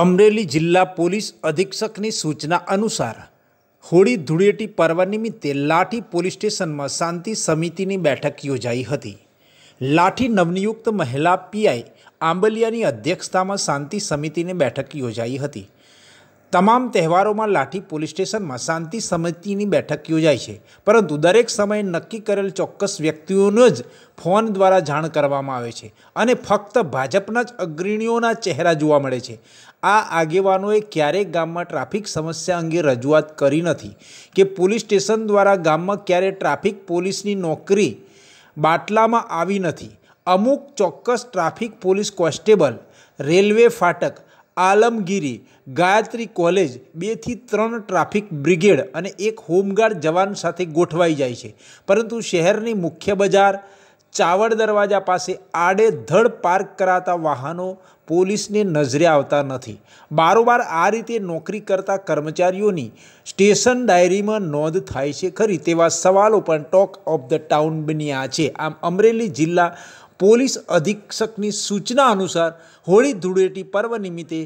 અમરેલી જિલ્લા પોલીસ અધિક્ષકની સૂચના અનુસાર હોળી ધૂળેટી પર્વ નિમિત્તે લાઠી પોલીસ સ્ટેશનમાં શાંતિ સમિતિની બેઠક યોજાઈ હતી લાઠી નવનિયુક્ત મહિલા પીઆઈ આંબલિયાની અધ્યક્ષતામાં શાંતિ સમિતિની બેઠક યોજાઈ હતી તમામ તહેવારોમાં લાઠી પોલીસ સ્ટેશનમાં શાંતિ સમિતિની બેઠક યોજાય છે પરંતુ દરેક સમયે નક્કી કરેલ ચોક્કસ વ્યક્તિઓનો જ ફોન દ્વારા જાણ કરવામાં આવે છે અને ફક્ત ભાજપના જ અગ્રણીઓના ચહેરા જોવા મળે છે આ આગેવાનોએ ક્યારેય ગામમાં ટ્રાફિક સમસ્યા અંગે રજૂઆત કરી નથી કે પોલીસ સ્ટેશન દ્વારા ગામમાં ક્યારેય ટ્રાફિક પોલીસની નોકરી બાટલામાં આવી નથી અમુક ચોક્કસ ટ્રાફિક પોલીસ કોન્સ્ટેબલ રેલવે ફાટક આલમગીરી ગાયત્રી કોલેજ બેથી ત્રણ ટ્રાફિક બ્રિગેડ અને એક હોમગાર્ડ જવાન સાથે ગોઠવાઈ જાય છે પરંતુ શહેરની મુખ્ય બજાર ચાવડ દરવાજા પાસે આડેધડ પાર્ક કરાતા વાહનો પોલીસને નજરે આવતા નથી બારોબાર આ રીતે નોકરી કરતા કર્મચારીઓની સ્ટેશન ડાયરીમાં નોંધ થાય છે ખરી તેવા સવાલો પણ ટોક ઓફ ધ ટાઉન બન્યા છે આમ અમરેલી જિલ્લા પોલીસ અધિક્ષકની સૂચના અનુસાર હોળી ધૂળેટી પર્વ નિમિત્તે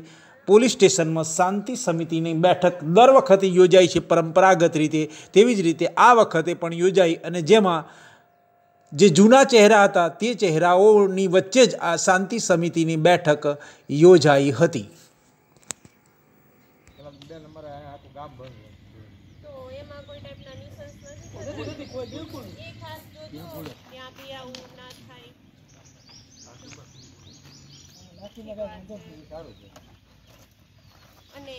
પોલીસ સ્ટેશનમાં શાંતિ સમિતિની બેઠક દર વખતે યોજાય છે પરંપરાગત રીતે તેવી જ રીતે આ વખતે પણ યોજાઈ અને જેમાં જે જૂના ચહેરા હતા તે ચહેરાઓની વચ્ચે જ આ શાંતિ સમિતિની બેઠક યોજાઈ હતી અને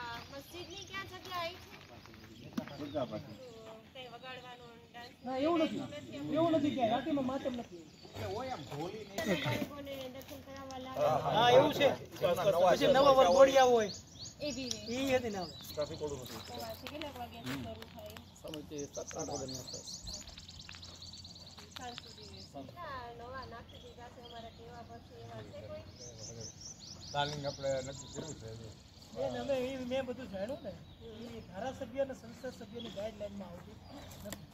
આ મસ્જિદની ક્યાં જગ્યા આવી છે વગાડવાનું ના એવું નથી એવું નથી ક્યાંય રાતીમાં માતમ નથી હા નક્કી કર્યું છે મેં બધું જાણ્યું ને એ ધારાસભ્ય અને સંસદ સભ્યની માં આવતી નથી